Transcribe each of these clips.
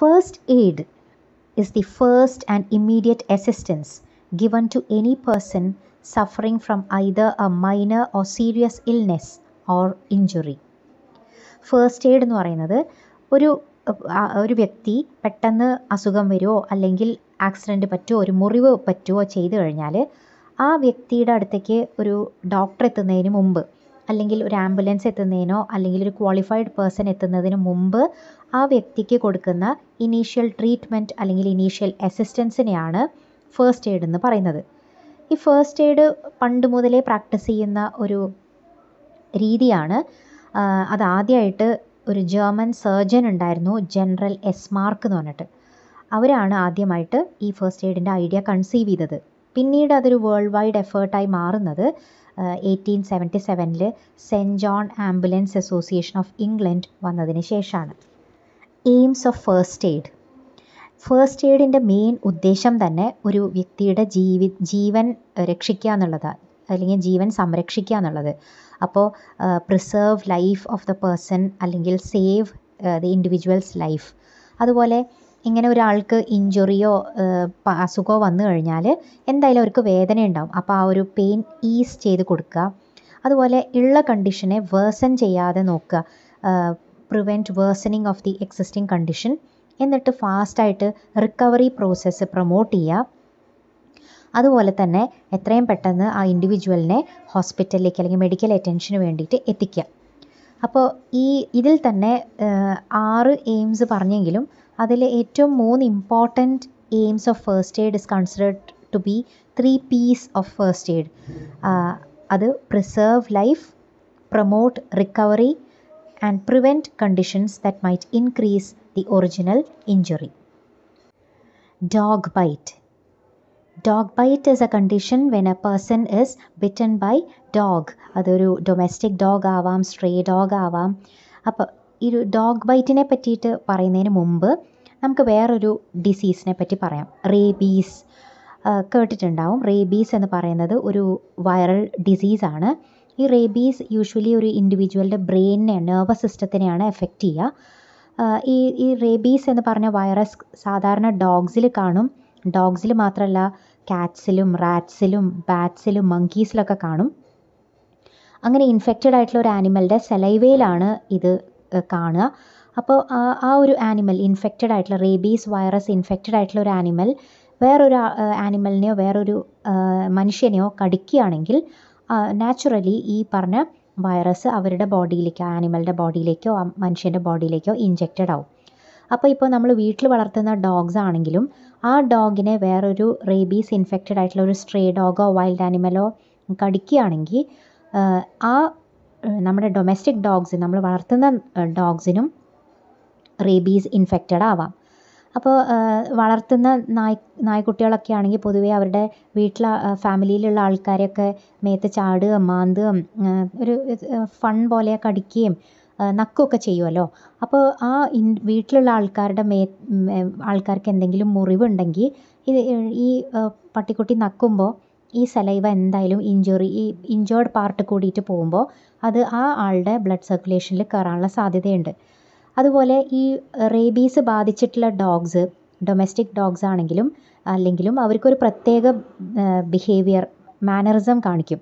First aid is the first and immediate assistance given to any person suffering from either a minor or serious illness or injury. First aid എന്ന് പറയുന്നത് ഒരു ഒരു വ്യക്തി പെട്ടെന്ന് അസുഖം വരുമോ അല്ലെങ്കിൽ ആക്സിഡൻറ്റ് പറ്റുമോ ഒരു മുറിവ് പറ്റുമോ ചെയ്തു കഴിഞ്ഞാൽ ആ വ്യക്തിയുടെ അടുത്തേക്ക് ഒരു ഡോക്ടർ എത്തുന്നതിന് മുമ്പ് അല്ലെങ്കിൽ ഒരു ആംബുലൻസ് എത്തുന്നതിനോ അല്ലെങ്കിൽ ഒരു ക്വാളിഫൈഡ് പേഴ്സൺ എത്തുന്നതിന് മുമ്പ് ആ വ്യക്തിക്ക് കൊടുക്കുന്ന ഇനീഷ്യൽ ട്രീറ്റ്മെൻറ്റ് അല്ലെങ്കിൽ ഇനീഷ്യൽ അസിസ്റ്റൻസിനെയാണ് ഫേസ്റ്റ് എയ്ഡ് എന്ന് പറയുന്നത് ഈ ഫേസ്റ്റ് എയ്ഡ് പണ്ട് മുതലേ പ്രാക്ടീസ് ചെയ്യുന്ന ഒരു രീതിയാണ് അതാദ്യമായിട്ട് ഒരു ജർമ്മൻ സർജൻ ഉണ്ടായിരുന്നു ജനറൽ എസ് മാർക്ക് എന്ന് പറഞ്ഞിട്ട് അവരാണ് ആദ്യമായിട്ട് ഈ ഫസ്റ്റ് എയ്ഡിൻ്റെ ഐഡിയ കൺസീവ് ചെയ്തത് പിന്നീട് അതൊരു വേൾഡ് വൈഡ് എഫേർട്ടായി മാറുന്നത് എയ്റ്റീൻ സെവൻറ്റി സെവനിൽ Saint John ambulance association of England വന്നതിന് ശേഷമാണ് aims of first aid first എയ്ഡിൻ്റെ മെയിൻ ഉദ്ദേശം തന്നെ ഒരു വ്യക്തിയുടെ ജീവി ജീവൻ രക്ഷിക്കുക എന്നുള്ളതാണ് അല്ലെങ്കിൽ ജീവൻ സംരക്ഷിക്കുക എന്നുള്ളത് അപ്പോൾ preserve life of the person അല്ലെങ്കിൽ സേവ് ദ ഇൻഡിവിജ്വൽസ് ലൈഫ് അതുപോലെ ഇങ്ങനെ ഒരാൾക്ക് ഇഞ്ചുറിയോ അസുഖമോ വന്നു കഴിഞ്ഞാൽ എന്തായാലും അവർക്ക് വേദനയുണ്ടാകും അപ്പോൾ ആ ഒരു പെയിൻ ഈസ് ചെയ്ത് കൊടുക്കുക അതുപോലെ ഉള്ള കണ്ടീഷനെ വേഴ്സൺ ചെയ്യാതെ നോക്കുക prevent worsening of the existing condition എന്നിട്ട് ഫാസ്റ്റായിട്ട് റിക്കവറി പ്രോസസ്സ് പ്രൊമോട്ട് ചെയ്യുക അതുപോലെ തന്നെ എത്രയും പെട്ടെന്ന് ആ ഇൻഡിവിജ്വലിനെ ഹോസ്പിറ്റലിലേക്ക് അല്ലെങ്കിൽ മെഡിക്കൽ അറ്റൻഷന് വേണ്ടിയിട്ട് എത്തിക്കുക അപ്പോൾ ഈ ഇതിൽ തന്നെ ആറ് എയിംസ് പറഞ്ഞെങ്കിലും അതിൽ ഏറ്റവും മൂന്ന് important aims of first aid is considered to be three Ps of first aid അത് preserve life promote recovery and prevent conditions that might increase the original injury dog bite dog bite is a condition when a person is bitten by dog അതൊരു domestic dog ആവാം stray dog ആവാം അപ്പോൾ ഈ ഒരു dog ബൈറ്റിനെ പറ്റിയിട്ട് പറയുന്നതിന് മുമ്പ് നമുക്ക് വേറൊരു ഡിസീസിനെ പറ്റി പറയാം റേബീസ് കേട്ടിട്ടുണ്ടാവും റേബീസ് എന്ന് പറയുന്നത് ഒരു വൈറൽ ഡിസീസാണ് ഈ റേബീസ് യൂഷ്വലി ഒരു ഇൻഡിവിജ്വലിൻ്റെ ബ്രെയിനിനെ നെർവസ് സിസ്റ്റത്തിനെയാണ് എഫക്റ്റ് ചെയ്യുക ഈ ഈ റേബീസ് എന്ന് പറഞ്ഞ വൈറസ് സാധാരണ ഡോഗ്സിൽ കാണും ഡോഗ്സിൽ മാത്രമല്ല കാറ്റ്സിലും റാറ്റ്സിലും ബാറ്റ്സിലും മങ്കീസിലൊക്കെ കാണും അങ്ങനെ ഇൻഫെക്റ്റഡ് ആയിട്ടുള്ള ഒരു ആനിമലിൻ്റെ സെലൈവയിലാണ് ഇത് കാണുക അപ്പോൾ ആ ഒരു ആനിമൽ ഇൻഫെക്റ്റഡ് ആയിട്ടുള്ള റേബീസ് വൈറസ് ഇൻഫെക്റ്റഡ് ആയിട്ടുള്ള ഒരു ആനിമൽ വേറൊരു ആനിമലിനെയോ വേറൊരു മനുഷ്യനെയോ കടിക്കുകയാണെങ്കിൽ നാച്ചുറലി ഈ പറഞ്ഞ വൈറസ് അവരുടെ ബോഡിയിലേക്ക് ആനിമലിൻ്റെ ബോഡിയിലേക്കോ മനുഷ്യൻ്റെ ബോഡിയിലേക്കോ ഇൻജെക്റ്റഡ് ആവും അപ്പോൾ ഇപ്പോൾ നമ്മൾ വീട്ടിൽ വളർത്തുന്ന ഡോഗ്സ് ആണെങ്കിലും ആ ഡോഗിനെ വേറൊരു റേബീസ് ഇൻഫെക്റ്റഡ് ആയിട്ടുള്ള ഒരു സ്ട്രേ ഡോഗോ വൈൽഡ് ആനിമലോ കടിക്കുകയാണെങ്കിൽ ആ നമ്മുടെ ഡൊമസ്റ്റിക് ഡോഗ്സ് നമ്മൾ വളർത്തുന്ന ഡോഗ്സിനും റേബീസ് ഇൻഫെക്റ്റഡ് ആവാം അപ്പോൾ വളർത്തുന്ന നായ് നായ്ക്കുട്ടികളൊക്കെ ആണെങ്കിൽ പൊതുവേ അവരുടെ വീട്ടിലെ ഫാമിലിയിലുള്ള ആൾക്കാരെയൊക്കെ മേത്ത് ചാടുകയും മാന്തുകയും ഒരു ഫൺ പോലെയൊക്കെ അടിക്കുകയും നക്കുമൊക്കെ ചെയ്യുമല്ലോ അപ്പോൾ ആ വീട്ടിലുള്ള ആൾക്കാരുടെ ആൾക്കാർക്ക് എന്തെങ്കിലും മുറിവുണ്ടെങ്കിൽ ഇത് ഈ പട്ടിക്കുട്ടി നക്കുമ്പോൾ ഈ സലൈവ എന്തായാലും ഇഞ്ചുറി ഈ ഇഞ്ചേർഡ് പാർട്ട് കൂടിയിട്ട് പോകുമ്പോൾ അത് ആ ആളുടെ ബ്ലഡ് സർക്കുലേഷനിൽ കയറാനുള്ള സാധ്യതയുണ്ട് അതുപോലെ ഈ റേബീസ് ബാധിച്ചിട്ടുള്ള ഡോഗ്സ് ഡൊമസ്റ്റിക് ഡോഗ്സ് ആണെങ്കിലും അല്ലെങ്കിലും അവർക്കൊരു പ്രത്യേക ബിഹേവിയർ മാനറിസം കാണിക്കും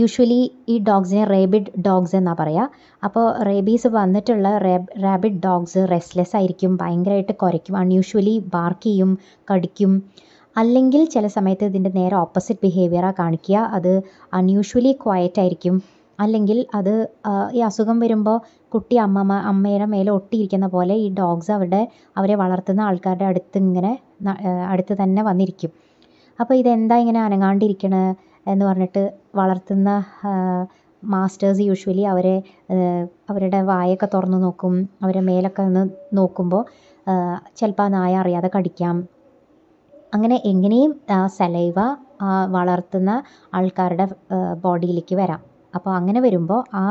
യൂഷ്വലി ഈ ഡോഗ്സിനെ റേബിഡ് ഡോഗ്സ് എന്നാണ് പറയുക അപ്പോൾ റേബീസ് വന്നിട്ടുള്ള റാബിഡ് ഡോഗ്സ് റെസ്റ്റ്ലെസ് ആയിരിക്കും ഭയങ്കരമായിട്ട് കുറയ്ക്കും അൺയൂഷ്വലി ബാർക്ക് ചെയ്യും കടിക്കും അല്ലെങ്കിൽ ചില സമയത്ത് ഇതിൻ്റെ നേരെ ഓപ്പോസിറ്റ് ബിഹേവിയറാണ് കാണിക്കുക അത് അൺയൂഷ്വലി ക്വയറ്റ് ആയിരിക്കും അല്ലെങ്കിൽ അത് ഈ അസുഖം വരുമ്പോൾ കുട്ടി അമ്മമ്മ അമ്മയുടെ മേലെ ഒട്ടിയിരിക്കുന്ന പോലെ ഈ ഡോഗ്സ് അവരുടെ അവരെ വളർത്തുന്ന ആൾക്കാരുടെ അടുത്ത് ഇങ്ങനെ അടുത്ത് തന്നെ വന്നിരിക്കും അപ്പോൾ ഇതെന്താ ഇങ്ങനെ അനങ്ങാണ്ടിരിക്കണത് എന്ന് പറഞ്ഞിട്ട് വളർത്തുന്ന മാസ്റ്റേഴ്സ് യൂഷ്വലി അവരെ അവരുടെ വായൊക്കെ തുറന്ന് നോക്കും അവരെ മേലൊക്കെ ഒന്ന് നോക്കുമ്പോൾ ചിലപ്പോൾ ആ നായ അറിയാതെ കടിക്കാം അങ്ങനെ എങ്ങനെയും സലൈവ വളർത്തുന്ന ആൾക്കാരുടെ ബോഡിയിലേക്ക് വരാം അപ്പോൾ അങ്ങനെ വരുമ്പോൾ ആ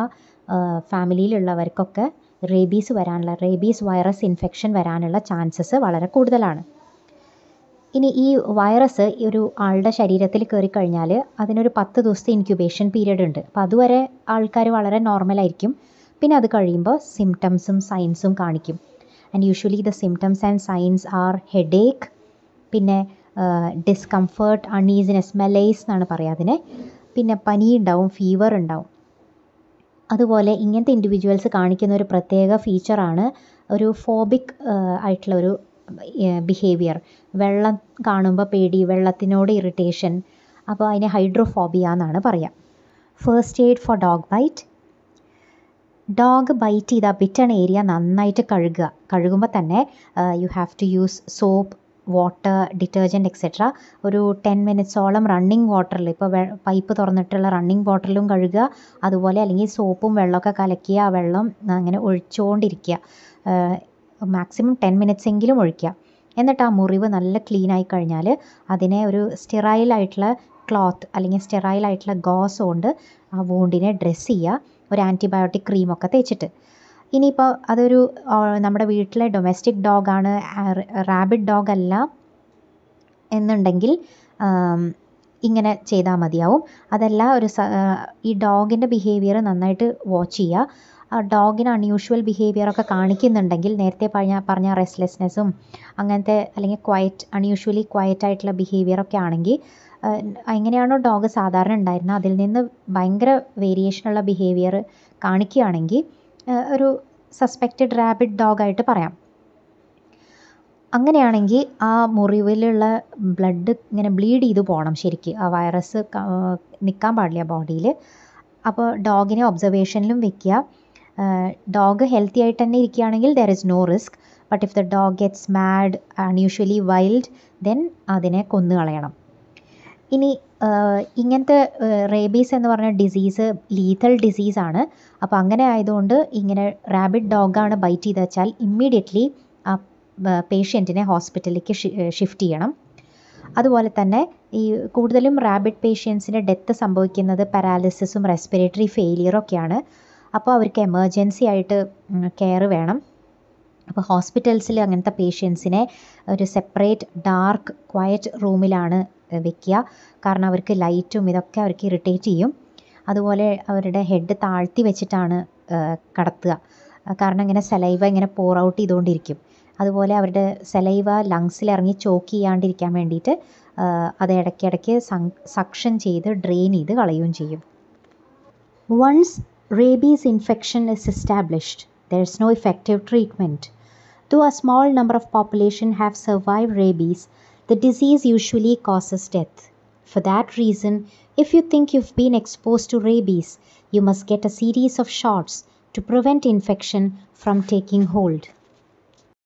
ഫാമിലിയിലുള്ളവർക്കൊക്കെ റേബീസ് വരാനുള്ള റേബീസ് വൈറസ് ഇൻഫെക്ഷൻ വരാനുള്ള ചാൻസസ് വളരെ കൂടുതലാണ് ഇനി ഈ വൈറസ് ഒരു ആളുടെ ശരീരത്തിൽ കയറി കഴിഞ്ഞാൽ അതിനൊരു പത്ത് ദിവസത്തെ ഇൻക്യുബേഷൻ പീരീഡ് ഉണ്ട് അപ്പോൾ അതുവരെ ആൾക്കാർ വളരെ നോർമലായിരിക്കും പിന്നെ അത് കഴിയുമ്പോൾ സിംറ്റംസും സൈൻസും കാണിക്കും and usually the symptoms and signs are headache പിന്നെ ഡിസ്കംഫേർട്ട് അൺഈസിനെസ് മെലൈസ് എന്നാണ് പറയുക അതിനെ പിന്നെ പനി ഉണ്ടാവും ഫീവർ ഉണ്ടാവും അതുപോലെ ഇങ്ങനത്തെ ഇൻഡിവിജ്വൽസ് കാണിക്കുന്ന ഒരു പ്രത്യേക ഫീച്ചറാണ് ഒരു ഫോബിക് ആയിട്ടുള്ള ഒരു ബിഹേവിയർ വെള്ളം കാണുമ്പോൾ പേടി വെള്ളത്തിനോട് ഇറിറ്റേഷൻ അപ്പോൾ അതിനെ ഹൈഡ്രോഫോബിയ എന്നാണ് പറയുക first aid for dog bite dog bite ചെയ്ത ബിറ്റൺ ഏരിയ നന്നായിട്ട് കഴുകുക കഴുകുമ്പോൾ തന്നെ you have to use soap water detergent etcetera ഒരു ടെൻ മിനിറ്റ്സോളം റണ്ണിങ് വാട്ടറിൽ ഇപ്പോൾ പൈപ്പ് തുറന്നിട്ടുള്ള റണ്ണിങ് വാട്ടറിലും കഴുകുക അതുപോലെ അല്ലെങ്കിൽ സോപ്പും വെള്ളമൊക്കെ കലക്കി ആ വെള്ളം അങ്ങനെ ഒഴിച്ചുകൊണ്ടിരിക്കുക മാക്സിമം ടെൻ മിനിറ്റ്സ് എങ്കിലും ഒഴിക്കുക എന്നിട്ട് ആ മുറിവ് നല്ല ക്ലീൻ ആയി കഴിഞ്ഞാൽ അതിനെ ഒരു സ്റ്റെറൈൽ ആയിട്ടുള്ള ക്ലോത്ത് അല്ലെങ്കിൽ സ്റ്റെറൈൽ ആയിട്ടുള്ള ഗോസ് കൊണ്ട് ആ വൂണ്ടിനെ ഡ്രസ്സ് ചെയ്യുക ഒരു ആൻറ്റിബയോട്ടിക് ക്രീമൊക്കെ തേച്ചിട്ട് ഇനിയിപ്പോൾ അതൊരു നമ്മുടെ വീട്ടിലെ ഡൊമസ്റ്റിക് ഡോഗാണ് റാബിഡ് ഡോഗ് അല്ല എന്നുണ്ടെങ്കിൽ ഇങ്ങനെ ചെയ്താൽ മതിയാവും അതല്ല ഒരു ഈ ഡോഗിൻ്റെ ബിഹേവിയർ നന്നായിട്ട് വാച്ച് ചെയ്യുക ഡോഗിന് അൺയൂഷ്വൽ ബിഹേവിയർ ഒക്കെ കാണിക്കുന്നുണ്ടെങ്കിൽ നേരത്തെ പറഞ്ഞ പറഞ്ഞ റെസ്റ്റ്ലെസ്നെസ്സും അങ്ങനത്തെ അല്ലെങ്കിൽ ക്വയറ്റ് അൺയൂഷ്വലി ക്വയറ്റ് ആയിട്ടുള്ള ബിഹേവിയർ ഒക്കെ ആണെങ്കിൽ എങ്ങനെയാണോ ഡോഗ് സാധാരണ ഉണ്ടായിരുന്നത് അതിൽ നിന്ന് ഭയങ്കര വേരിയേഷനുള്ള ബിഹേവിയർ കാണിക്കുകയാണെങ്കിൽ ഒരു സസ്പെക്റ്റഡ് റാബിഡ് ഡോഗായിട്ട് പറയാം അങ്ങനെയാണെങ്കിൽ ആ മുറിവിലുള്ള ബ്ലഡ് ഇങ്ങനെ ബ്ലീഡ് ചെയ്ത് പോകണം ശരിക്ക് ആ വൈറസ് നിൽക്കാൻ പാടില്ല ബോഡിയിൽ അപ്പോൾ ഡോഗിനെ ഒബ്സർവേഷനിലും വെക്കുക ഡോഗ് ഹെൽത്തി ആയിട്ട് തന്നെ ഇരിക്കുകയാണെങ്കിൽ there is no risk but if the dog gets mad unusually wild then അതിനെ കൊന്നുകളയണം ഇനി ഇങ്ങനത്തെ റേബീസ് എന്ന് പറഞ്ഞ ഡിസീസ് ലീഥൽ ഡിസീസാണ് അപ്പോൾ അങ്ങനെ ആയതുകൊണ്ട് ഇങ്ങനെ റാബിഡ് ഡോഗാണ് ബൈറ്റ് ചെയ്ത് വെച്ചാൽ ഇമ്മീഡിയറ്റ്ലി ആ പേഷ്യൻറ്റിനെ ഹോസ്പിറ്റലിലേക്ക് ഷിഫ്റ്റ് ചെയ്യണം അതുപോലെ തന്നെ ഈ കൂടുതലും റാബിഡ് പേഷ്യൻസിൻ്റെ ഡെത്ത് സംഭവിക്കുന്നത് പാരാലിസിസും റെസ്പിറേറ്ററി ഫെയിലിയറൊക്കെയാണ് അപ്പോൾ അവർക്ക് എമർജൻസി ആയിട്ട് കെയർ വേണം അപ്പോൾ ഹോസ്പിറ്റൽസിൽ അങ്ങനത്തെ പേഷ്യൻസിനെ ഒരു സെപ്പറേറ്റ് ഡാർക്ക് ക്വയറ്റ് റൂമിലാണ് വെക്കുക കാരണം അവർക്ക് ലൈറ്റും ഇതൊക്കെ അവർക്ക് ഇറിറ്റേറ്റ് ചെയ്യും അതുപോലെ അവരുടെ ഹെഡ് താഴ്ത്തി വെച്ചിട്ടാണ് കടത്തുക കാരണം ഇങ്ങനെ സെലൈവ ഇങ്ങനെ പോർ ഔട്ട് ചെയ്തുകൊണ്ടിരിക്കും അതുപോലെ അവരുടെ സെലൈവ ലങ്സിൽ ഇറങ്ങി ചോക്ക് ചെയ്യാണ്ടിരിക്കാൻ വേണ്ടിയിട്ട് അത് ഇടയ്ക്കിടയ്ക്ക് സക്ഷൻ ചെയ്ത് ഡ്രെയിൻ ചെയ്ത് കളയുകയും ചെയ്യും once rabies infection is established, there is no effective treatment. Though a small number of population have survived rabies, the disease usually causes death. For that reason, if you think you've been exposed to rabies, you must get a series of shots to prevent infection from taking hold.